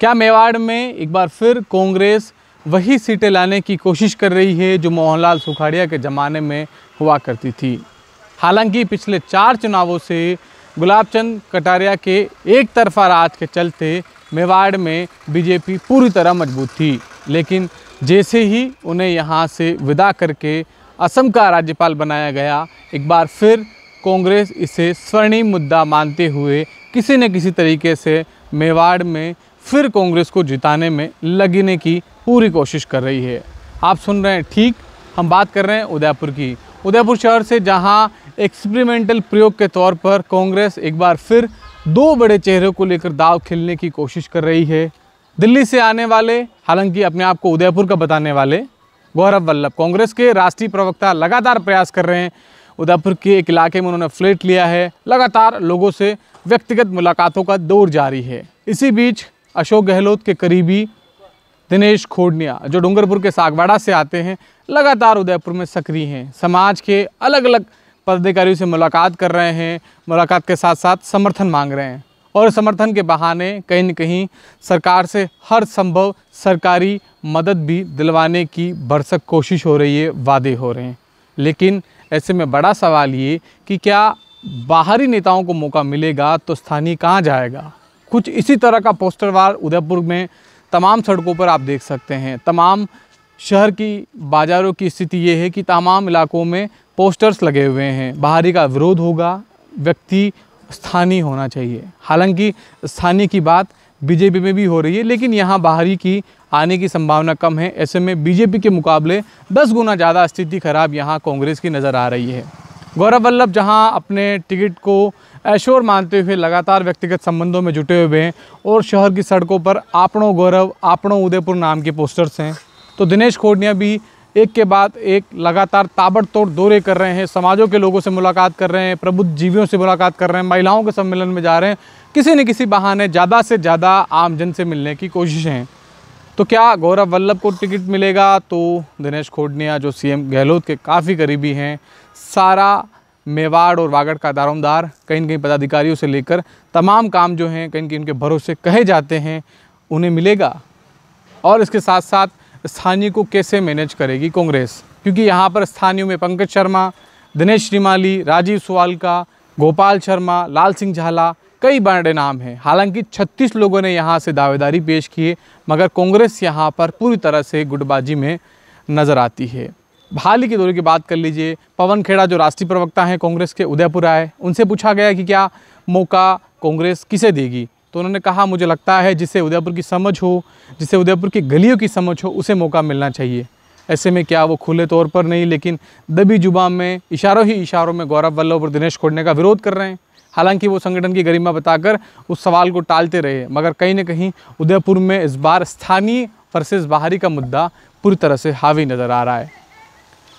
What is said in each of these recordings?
क्या मेवाड़ में एक बार फिर कांग्रेस वही सीटें लाने की कोशिश कर रही है जो मोहनलाल सुखाड़िया के ज़माने में हुआ करती थी हालांकि पिछले चार चुनावों से गुलाब चंद कटारिया के एक तरफा राज के चलते मेवाड़ में बीजेपी पूरी तरह मजबूत थी लेकिन जैसे ही उन्हें यहाँ से विदा करके असम का राज्यपाल बनाया गया एक बार फिर कांग्रेस इसे स्वर्णिम मुद्दा मानते हुए किसी न किसी तरीके से मेवाड़ में फिर कांग्रेस को जिताने में लगने की पूरी कोशिश कर रही है आप सुन रहे हैं ठीक हम बात कर रहे हैं उदयपुर की उदयपुर शहर से जहाँ एक्सपेरिमेंटल प्रयोग के तौर पर कांग्रेस एक बार फिर दो बड़े चेहरों को लेकर दाव खेलने की कोशिश कर रही है दिल्ली से आने वाले हालांकि अपने आप को उदयपुर का बताने वाले गौरव वल्लभ कांग्रेस के राष्ट्रीय प्रवक्ता लगातार प्रयास कर रहे हैं उदयपुर के एक इलाके में उन्होंने फ्लैट लिया है लगातार लोगों से व्यक्तिगत मुलाकातों का दौर जारी है इसी बीच अशोक गहलोत के करीबी दिनेश खोडनिया जो डूंगरपुर के सागवाड़ा से आते हैं लगातार उदयपुर में सक्रिय हैं समाज के अलग अलग पदाधिकारियों से मुलाकात कर रहे हैं मुलाकात के साथ साथ समर्थन मांग रहे हैं और समर्थन के बहाने कहीं न कहीं सरकार से हर संभव सरकारी मदद भी दिलवाने की भरसक कोशिश हो रही है वादे हो रहे हैं लेकिन ऐसे में बड़ा सवाल ये कि क्या बाहरी नेताओं को मौका मिलेगा तो स्थानीय कहाँ जाएगा कुछ इसी तरह का पोस्टरवार उदयपुर में तमाम सड़कों पर आप देख सकते हैं तमाम शहर की बाज़ारों की स्थिति ये है कि तमाम इलाकों में पोस्टर्स लगे हुए हैं बाहरी का विरोध होगा व्यक्ति स्थानीय होना चाहिए हालांकि स्थानीय की बात बीजेपी में भी हो रही है लेकिन यहाँ बाहरी की आने की संभावना कम है ऐसे में बीजेपी के मुकाबले 10 गुना ज़्यादा स्थिति खराब यहाँ कांग्रेस की नज़र आ रही है गौरव वल्लभ जहां अपने टिकट को ऐशोर मानते हुए लगातार व्यक्तिगत संबंधों में जुटे हुए हैं और शहर की सड़कों पर आपणो गौरव आपणो उदयपुर नाम के पोस्टर्स हैं तो दिनेश खोडनिया भी एक के बाद एक लगातार ताबड़तोड़ दौरे कर रहे हैं समाजों के लोगों से मुलाकात कर रहे हैं प्रबुद्ध जीवियों से मुलाकात कर रहे हैं महिलाओं के सम्मेलन में जा रहे हैं किसी न किसी बहाने ज़्यादा से ज़्यादा आम जन से मिलने की कोशिशें हैं तो क्या गौरव वल्लभ को टिकट मिलेगा तो दिनेश खोडनिया जो सीएम गहलोत के काफ़ी करीबी हैं सारा मेवाड़ और वागड़ का दारोमदार कहीं कहीं पदाधिकारियों से लेकर तमाम काम जो हैं कहीं कहीं उनके भरोसे कहे जाते हैं उन्हें मिलेगा और इसके साथ साथ स्थानीय को कैसे मैनेज करेगी कांग्रेस क्योंकि यहाँ पर स्थानीय में पंकज शर्मा दिनेश श्रीमाली राजीव सुवालका गोपाल शर्मा लाल सिंह झाला कई बड़े नाम हैं हालांकि 36 लोगों ने यहाँ से दावेदारी पेश किए मगर कांग्रेस यहाँ पर पूरी तरह से गुटबाजी में नज़र आती है हाल ही दौरे की बात कर लीजिए पवन खेड़ा जो राष्ट्रीय प्रवक्ता हैं कांग्रेस के उदयपुर आए उनसे पूछा गया कि क्या मौका कांग्रेस किसे देगी तो उन्होंने कहा मुझे लगता है जिसे उदयपुर की समझ हो जिसे उदयपुर की गलियों की समझ हो उसे मौका मिलना चाहिए ऐसे में क्या वो खुले तौर पर नहीं लेकिन दबी जुबा में इशारों ही इशारों में गौरव वल्लभ और दिनेश खोडने का विरोध कर रहे हैं हालांकि वो संगठन की गरिमा बताकर उस सवाल को टालते रहे मगर कहीं ना कहीं उदयपुर में इस बार स्थानीय वर्सेज बाहरी का मुद्दा पूरी तरह से हावी नज़र आ रहा है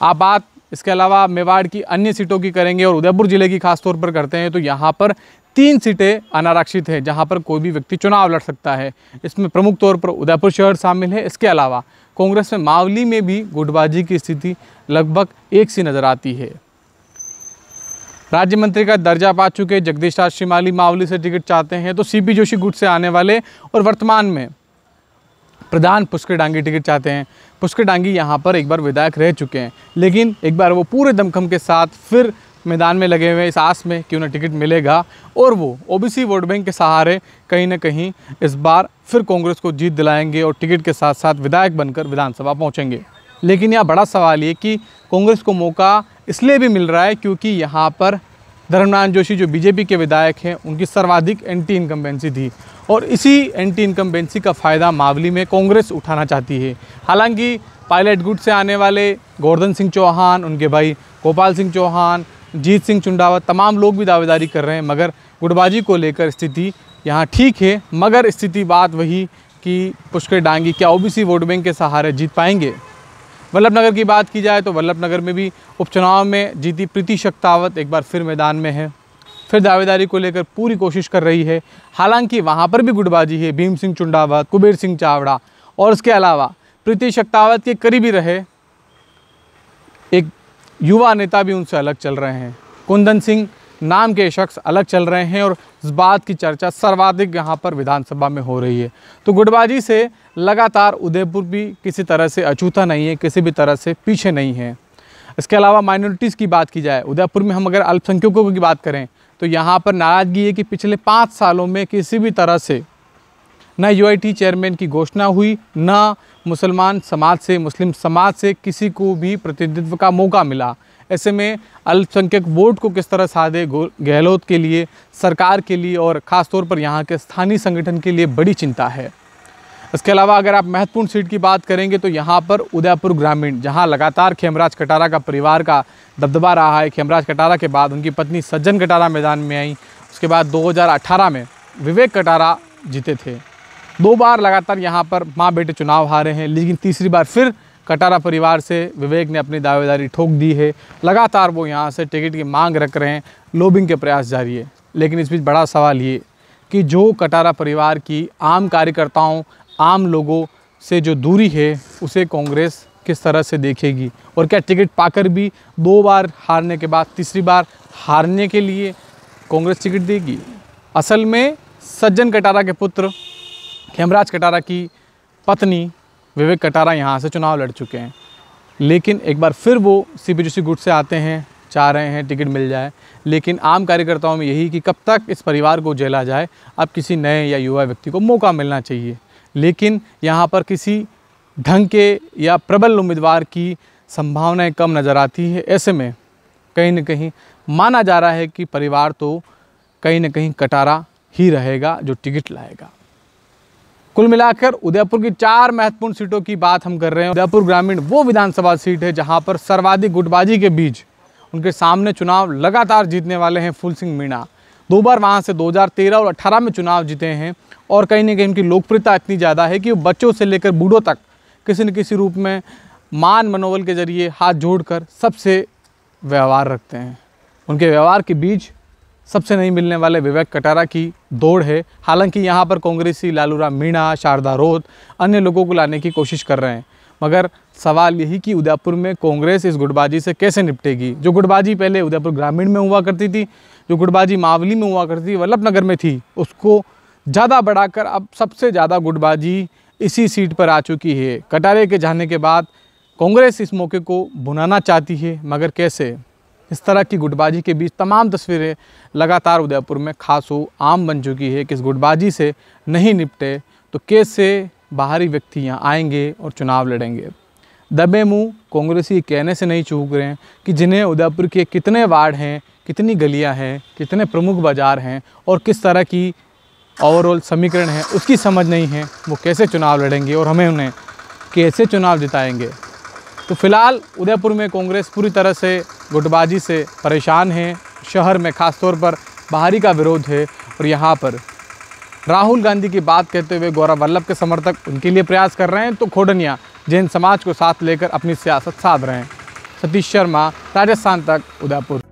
आप बात इसके अलावा मेवाड़ की अन्य सीटों की करेंगे और उदयपुर ज़िले की खासतौर पर करते हैं तो यहाँ पर तीन सीटें अनारक्षित हैं जहाँ पर कोई भी व्यक्ति चुनाव लड़ सकता है इसमें प्रमुख तौर पर उदयपुर शहर शामिल है इसके अलावा कांग्रेस में मावली में भी गुटबाजी की स्थिति लगभग एक सी नज़र आती है राज्य मंत्री का दर्जा पा चुके जगदीश राज श्रीमाली मावली से टिकट चाहते हैं तो सीपी जोशी गुट से आने वाले और वर्तमान में प्रधान पुष्कर डांगी टिकट चाहते हैं पुष्कर डांगी यहाँ पर एक बार विधायक रह चुके हैं लेकिन एक बार वो पूरे दमखम के साथ फिर मैदान में लगे हुए इस आस में कि उन्हें टिकट मिलेगा और वो ओबीसी वोट बैंक के सहारे कहीं ना कहीं इस बार फिर कांग्रेस को जीत दिलाएंगे और टिकट के साथ साथ विधायक बनकर विधानसभा पहुँचेंगे लेकिन यह बड़ा सवाल ये कि कांग्रेस को मौका इसलिए भी मिल रहा है क्योंकि यहाँ पर धर्मनारायण जोशी जो बीजेपी के विधायक हैं उनकी सर्वाधिक एंटी इनकम्बेंसी थी और इसी एंटी इनकम्बेंसी का फ़ायदा मावली में कांग्रेस उठाना चाहती है हालांकि पायलट गुट से आने वाले गोवर्धन सिंह चौहान उनके भाई गोपाल सिंह चौहान जीत सिंह चुंडावत तमाम लोग भी दावेदारी कर रहे हैं मगर गुटबाजी को लेकर स्थिति यहाँ ठीक है मगर स्थिति बात वही कि पुष्कर डांगी क्या ओबीसी वोट बैंक के सहारे जीत पाएंगे वल्लभ नगर की बात की जाए तो वल्लभ नगर में भी उपचुनाव में जीती प्रीति शक्तावत एक बार फिर मैदान में है फिर दावेदारी को लेकर पूरी कोशिश कर रही है हालांकि वहाँ पर भी गुटबाजी है भीम सिंह चुंडावत कुबेर सिंह चावड़ा और उसके अलावा प्रीति शक्तावत के करीबी रहे एक युवा नेता भी उनसे अलग चल रहे हैं कुंदन सिंह नाम के शख्स अलग चल रहे हैं और इस बात की चर्चा सर्वाधिक यहाँ पर विधानसभा में हो रही है तो गुटबाजी से लगातार उदयपुर भी किसी तरह से अछूता नहीं है किसी भी तरह से पीछे नहीं है इसके अलावा माइनॉरिटीज़ की बात की जाए उदयपुर में हम अगर अल्पसंख्यकों की बात करें तो यहाँ पर नाराज़गी है कि पिछले पाँच सालों में किसी भी तरह से न यू चेयरमैन की घोषणा हुई न मुसलमान समाज से मुस्लिम समाज से किसी को भी प्रतिनिधित्व का मौका मिला ऐसे में अल्पसंख्यक वोट को किस तरह साधे गहलोत के लिए सरकार के लिए और ख़ासतौर पर यहाँ के स्थानीय संगठन के लिए बड़ी चिंता है इसके अलावा अगर आप महत्वपूर्ण सीट की बात करेंगे तो यहाँ पर उदयपुर ग्रामीण जहाँ लगातार खेमराज कटारा का परिवार का दबदबा रहा है खेमराज कटारा के बाद उनकी पत्नी सज्जन कटारा मैदान में आई उसके बाद 2018 में विवेक कटारा जीते थे दो बार लगातार यहाँ पर माँ बेटे चुनाव हारे हैं लेकिन तीसरी बार फिर कटारा परिवार से विवेक ने अपनी दावेदारी ठोक दी है लगातार वो यहाँ से टिकट की मांग रख रहे हैं लोबिंग के प्रयास जारी है लेकिन इस बीच बड़ा सवाल ये कि जो कटारा परिवार की आम कार्यकर्ताओं आम लोगों से जो दूरी है उसे कांग्रेस किस तरह से देखेगी और क्या टिकट पाकर भी दो बार हारने के बाद तीसरी बार हारने के लिए कांग्रेस टिकट देगी असल में सज्जन कटारा के पुत्र हेमराज कटारा की पत्नी विवेक कटारा यहाँ से चुनाव लड़ चुके हैं लेकिन एक बार फिर वो सी पी गुट से आते हैं चाह रहे हैं टिकट मिल जाए लेकिन आम कार्यकर्ताओं में यही कि कब तक इस परिवार को जेला जाए अब किसी नए या युवा व्यक्ति को मौका मिलना चाहिए लेकिन यहाँ पर किसी ढंग के या प्रबल उम्मीदवार की संभावनाएं कम नज़र आती है ऐसे में कहीं ना कहीं माना जा रहा है कि परिवार तो कहीं ना कहीं कटारा ही रहेगा जो टिकट लाएगा कुल मिलाकर उदयपुर की चार महत्वपूर्ण सीटों की बात हम कर रहे हैं उदयपुर ग्रामीण वो विधानसभा सीट है जहां पर सर्वाधिक गुटबाजी के बीच उनके सामने चुनाव लगातार जीतने वाले हैं फूल सिंह मीणा दो बार वहाँ से 2013 और 18 में चुनाव जीते हैं और कहीं ना कहीं उनकी लोकप्रियता इतनी ज़्यादा है कि बच्चों से लेकर बूढ़ों तक किसी न किसी रूप में मान मनोबल के जरिए हाथ जोड़कर सबसे व्यवहार रखते हैं उनके व्यवहार के बीच सबसे नहीं मिलने वाले विवेक कटारा की दौड़ है हालांकि यहाँ पर कांग्रेसी लालू राम मीणा शारदा रोत अन्य लोगों को लाने की कोशिश कर रहे हैं मगर सवाल यही कि उदयपुर में कांग्रेस इस गुटबाजी से कैसे निपटेगी जो गुटबाजी पहले उदयपुर ग्रामीण में हुआ करती थी जो गुटबाजी मावली में हुआ करती थी वल्लभ नगर में थी उसको ज़्यादा बढ़ाकर अब सबसे ज़्यादा गुटबाजी इसी सीट पर आ चुकी है कटारे के जाने के बाद कांग्रेस इस मौके को भुनाना चाहती है मगर कैसे इस तरह की गुटबाजी के बीच तमाम तस्वीरें लगातार उदयपुर में खास हो आम बन चुकी है कि इस गुटबाजी से नहीं निपटे तो कैसे बाहरी व्यक्ति यहाँ आएंगे और चुनाव लड़ेंगे दबे मुंह कांग्रेसी कहने से नहीं चूक रहे हैं कि जिन्हें उदयपुर के कितने वार्ड हैं कितनी गलियां हैं कितने प्रमुख बाज़ार हैं और किस तरह की ओवरऑल समीकरण है उसकी समझ नहीं है वो कैसे चुनाव लड़ेंगे और हमें उन्हें कैसे चुनाव जिताएंगे तो फिलहाल उदयपुर में कांग्रेस पूरी तरह से गुटबाजी से परेशान है शहर में ख़ासतौर पर बाहरी का विरोध है और यहाँ पर राहुल गांधी की बात कहते हुए गौरव वल्लभ के समर्थक उनके लिए प्रयास कर रहे हैं तो खोडनिया जैन समाज को साथ लेकर अपनी सियासत साध रहे हैं सतीश शर्मा राजस्थान तक उदयपुर